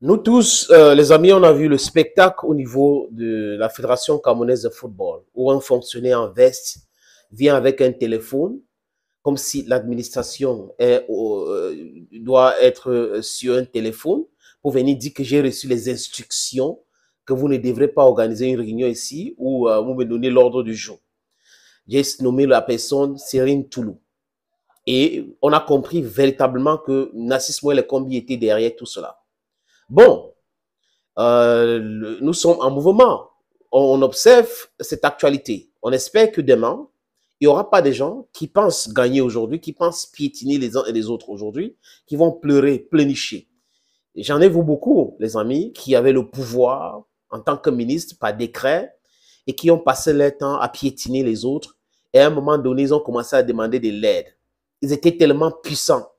Nous tous, euh, les amis, on a vu le spectacle au niveau de la Fédération camerounaise de football, où un fonctionnaire en veste vient avec un téléphone, comme si l'administration euh, doit être euh, sur un téléphone, pour venir dire que j'ai reçu les instructions, que vous ne devrez pas organiser une réunion ici, ou vous me donnez l'ordre du jour. J'ai nommé la personne Serine Toulou. Et on a compris véritablement que Nassis Moël et Combi étaient derrière tout cela. Bon, euh, nous sommes en mouvement. On, observe cette actualité. On espère que demain, il n'y aura pas des gens qui pensent gagner aujourd'hui, qui pensent piétiner les uns et les autres aujourd'hui, qui vont pleurer, plénicher. J'en ai vu beaucoup, les amis, qui avaient le pouvoir en tant que ministre par décret et qui ont passé leur temps à piétiner les autres. Et à un moment donné, ils ont commencé à demander de l'aide. Ils étaient tellement puissants.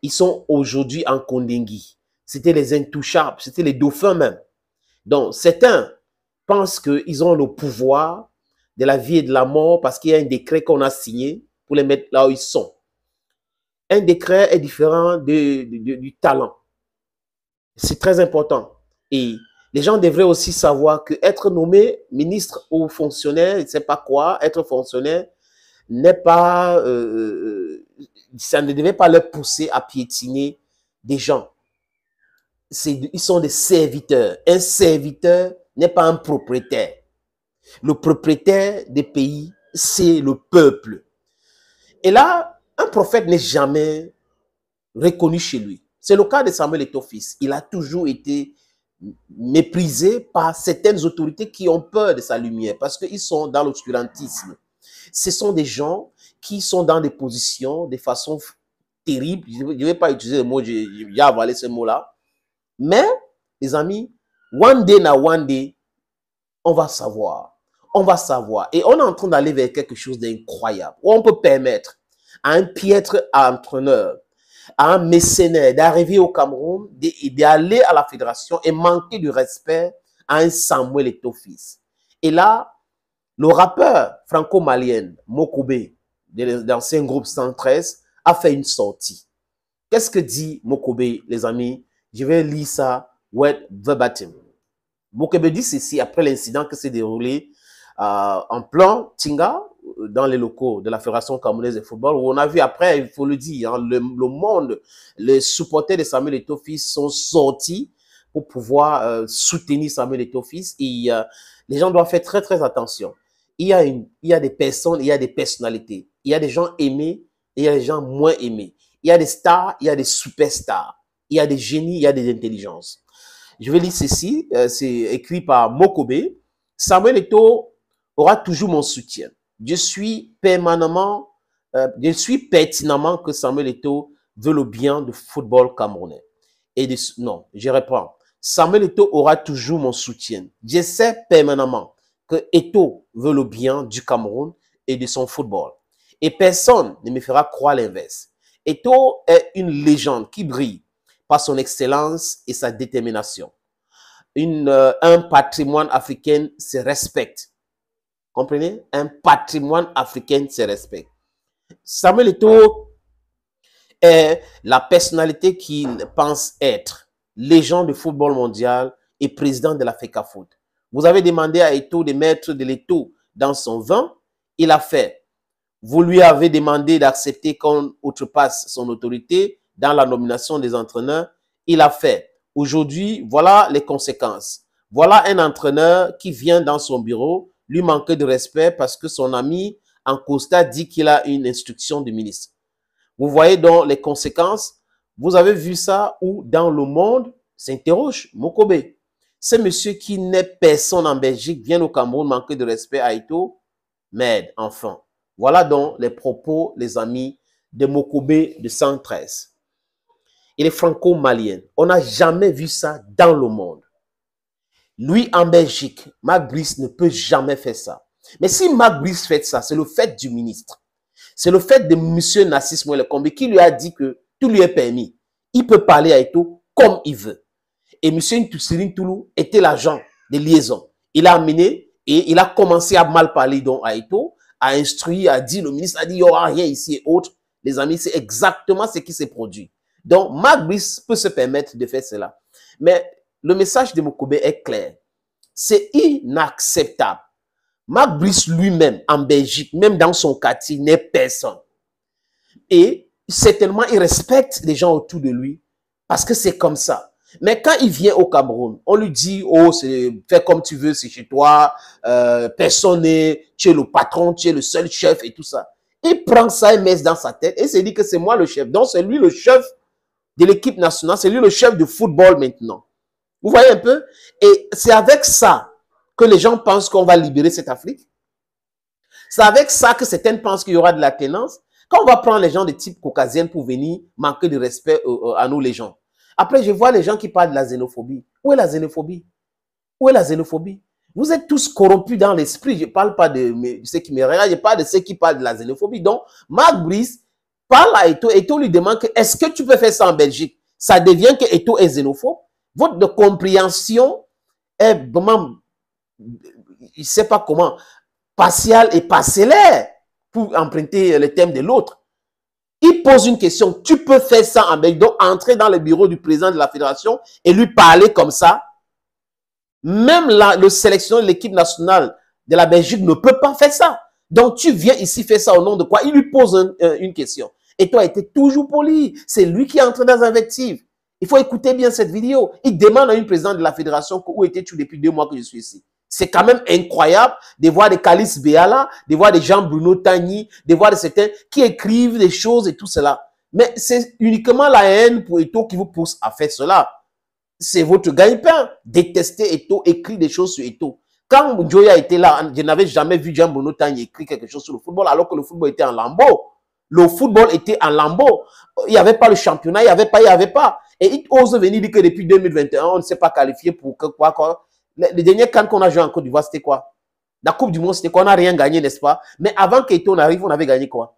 Ils sont aujourd'hui en kondingui. C'était les intouchables, c'était les dauphins même. Donc, certains pensent qu'ils ont le pouvoir de la vie et de la mort parce qu'il y a un décret qu'on a signé pour les mettre là où ils sont. Un décret est différent du talent. C'est très important. Et les gens devraient aussi savoir qu'être nommé ministre ou fonctionnaire, je ne sais pas quoi, être fonctionnaire n'est pas, euh, euh, ça ne devait pas leur pousser à piétiner des gens ils sont des serviteurs. Un serviteur n'est pas un propriétaire. Le propriétaire des pays, c'est le peuple. Et là, un prophète n'est jamais reconnu chez lui. C'est le cas de Samuel et Il a toujours été méprisé par certaines autorités qui ont peur de sa lumière parce qu'ils sont dans l'obscurantisme. Ce sont des gens qui sont dans des positions de façon terrible. Je ne vais pas utiliser le mot, j'ai avalé ce mot-là. Mais, les amis, one day na one day, on va savoir. On va savoir. Et on est en train d'aller vers quelque chose d'incroyable. on peut permettre à un piètre entraîneur, à un mécénaire d'arriver au Cameroun, d'aller à la fédération et manquer du respect à un Samuel Etofis. Et là, le rappeur franco-malien Mokoube, de groupe 113, a fait une sortie. Qu'est-ce que dit Mokobé, les amis je vais lire ça word verbatim. Mokebe dit ceci après l'incident qui s'est déroulé euh, en plan Tinga dans les locaux de la Fédération Camerounaise de Football, où on a vu après, il faut le dire, hein, le, le, monde, les supporters de Samuel Etofis sont sortis pour pouvoir euh, soutenir Samuel Etofis et euh, les gens doivent faire très très attention. Il y, a une, il y a des personnes, il y a des personnalités, il y a des gens aimés et il y a des gens moins aimés. Il y a des stars, il y a des superstars. Il y a des génies, il y a des intelligences. Je vais lire ceci, euh, c'est écrit par Mokobe. Samuel Eto aura toujours mon soutien. Je suis permanemment, euh, je suis pertinemment que Samuel Eto veut le bien du football camerounais. Et non, je réponds. Samuel Eto aura toujours mon soutien. Je sais permanemment que Eto veut le bien du Cameroun et de son football. Et personne ne me fera croire l'inverse. Eto est une légende qui brille par son excellence et sa détermination. Euh, un patrimoine africain se respecte. Comprenez Un patrimoine africain se respecte. Samuel Eto'o est la personnalité qui pense être, légende du football mondial et président de la FECA Foot. Vous avez demandé à Eto'o de mettre de l'Eto dans son vin. Il a fait. Vous lui avez demandé d'accepter qu'on outrepasse son autorité dans la nomination des entraîneurs, il a fait. Aujourd'hui, voilà les conséquences. Voilà un entraîneur qui vient dans son bureau lui manquer de respect parce que son ami en constat dit qu'il a une instruction du ministre. Vous voyez donc les conséquences. Vous avez vu ça où dans le monde s'interroge Mokobé. Ce monsieur qui n'est personne en Belgique vient au Cameroun manquer de respect à Ito. Merde, enfin. Voilà donc les propos, les amis, de Mokobé de 113 il est franco malien On n'a jamais vu ça dans le monde. Lui, en Belgique, Marc Brice ne peut jamais faire ça. Mais si Marc Brice fait ça, c'est le fait du ministre. C'est le fait de M. Nassis le qui lui a dit que tout lui est permis. Il peut parler à Eto comme il veut. Et M. Ntusirine Toulou était l'agent de liaison. Il a amené et il a commencé à mal parler à Eto, à instruire, à dire, le ministre a dit, il n'y aura rien ici et autre. Les amis, c'est exactement ce qui s'est produit. Donc, Marc Brice peut se permettre de faire cela. Mais le message de Mokobe est clair. C'est inacceptable. Marc Brice lui-même, en Belgique, même dans son quartier, n'est personne. Et certainement, il respecte les gens autour de lui parce que c'est comme ça. Mais quand il vient au Cameroun, on lui dit, oh, fais comme tu veux, c'est chez toi, euh, personne n'est, tu es le patron, tu es le seul chef et tout ça. Il prend ça et met dans sa tête et se dit que c'est moi le chef. Donc c'est lui le chef de l'équipe nationale. C'est lui le chef de football maintenant. Vous voyez un peu Et c'est avec ça que les gens pensent qu'on va libérer cette Afrique. C'est avec ça que certains pensent qu'il y aura de la tenance. Quand on va prendre les gens de type caucasien pour venir manquer de respect euh, euh, à nous, les gens. Après, je vois les gens qui parlent de la xénophobie. Où est la xénophobie Où est la xénophobie Vous êtes tous corrompus dans l'esprit. Je ne parle pas de ceux qui me regardent, je parle de ceux qui parlent de la xénophobie. Donc, Marc Brice parle à Eto, Eto lui demande est-ce que tu peux faire ça en Belgique Ça devient que Eto est xénophobe. Votre compréhension est vraiment, il ne sait pas comment, partiale et parcellaire pour emprunter le thème de l'autre. Il pose une question, tu peux faire ça en Belgique Donc, entrer dans le bureau du président de la fédération et lui parler comme ça. Même la, le sélectionneur de l'équipe nationale de la Belgique ne peut pas faire ça. Donc, tu viens ici faire ça au nom de quoi Il lui pose une question et toi, été toujours poli. C'est lui qui est entré dans un Il faut écouter bien cette vidéo. Il demande à une présidente de la fédération où étais-tu depuis deux mois que je suis ici. C'est quand même incroyable de voir des Calice Béala, de voir des Jean-Bruno Tani, de voir certains qui écrivent des choses et tout cela. Mais c'est uniquement la haine pour Eto qui vous pousse à faire cela. C'est votre gagne-pain. Détester Eto, écrire des choses sur Eto. Quand Joya était là, je n'avais jamais vu Jean-Bruno Tani écrire quelque chose sur le football alors que le football était en lambeau. Le football était en lambeau. Il n'y avait pas le championnat, il n'y avait pas, il n'y avait pas. Et il ose venir dire que depuis 2021, on ne s'est pas qualifié pour que quoi, quoi. Le, dernier Cannes qu'on a joué en Côte d'Ivoire, c'était quoi La Coupe du Monde, c'était quoi On n'a rien gagné, n'est-ce pas Mais avant qu'on arrive, on avait gagné quoi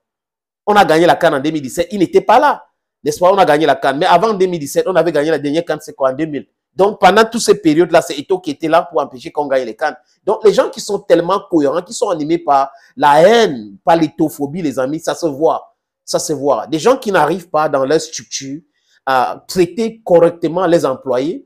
On a gagné la Cannes en 2017. Il n'était pas là. N'est-ce pas On a gagné la Cannes. Mais avant 2017, on avait gagné la dernière Cannes, c'est quoi En 2000. Donc, pendant toutes ces périodes-là, c'est Eto qui était là pour empêcher qu'on gagne les cannes. Donc, les gens qui sont tellement cohérents, qui sont animés par la haine, par l'étophobie, les amis, ça se voit. Ça se voit. Des gens qui n'arrivent pas dans leur structure à traiter correctement les employés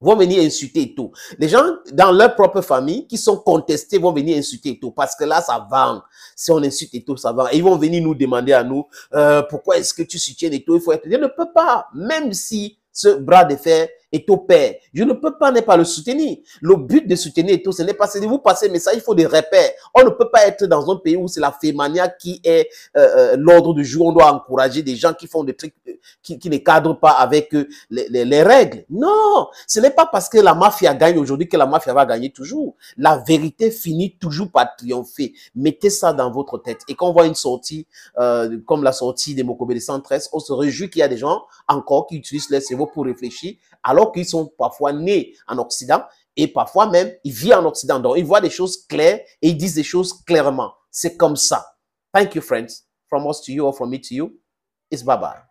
vont venir insulter Eto. Les gens dans leur propre famille qui sont contestés vont venir insulter Eto parce que là, ça vend. Si on insulte Eto, ça vend. ils vont venir nous demander à nous, euh, pourquoi est-ce que tu soutiens Eto. il faut être... Je ne peux pas, même si ce bras de fer est au père. Je ne peux pas ne pas le soutenir. Le but de soutenir tout. ce n'est pas, de vous passer, mais ça, il faut des repères. On ne peut pas être dans un pays où c'est la fémania qui est euh, euh, l'ordre du jour. On doit encourager des gens qui font des trucs qui, ne cadre pas avec euh, les, règles. Non, ce n'est pas parce que la mafia gagne aujourd'hui que la mafia va gagner toujours. La vérité finit toujours par triompher. Mettez ça dans votre tête. Et quand on voit une sortie euh, comme la sortie des Mokobé de 113, on se réjouit qu'il y a des gens encore qui utilisent leur cerveau pour réfléchir, alors qu'ils sont parfois nés en Occident et parfois même ils vivent en Occident. Donc ils voient des choses claires et ils disent des choses clairement. C'est comme ça. Thank you, friends. From us to you or from me to you, it's bye-bye.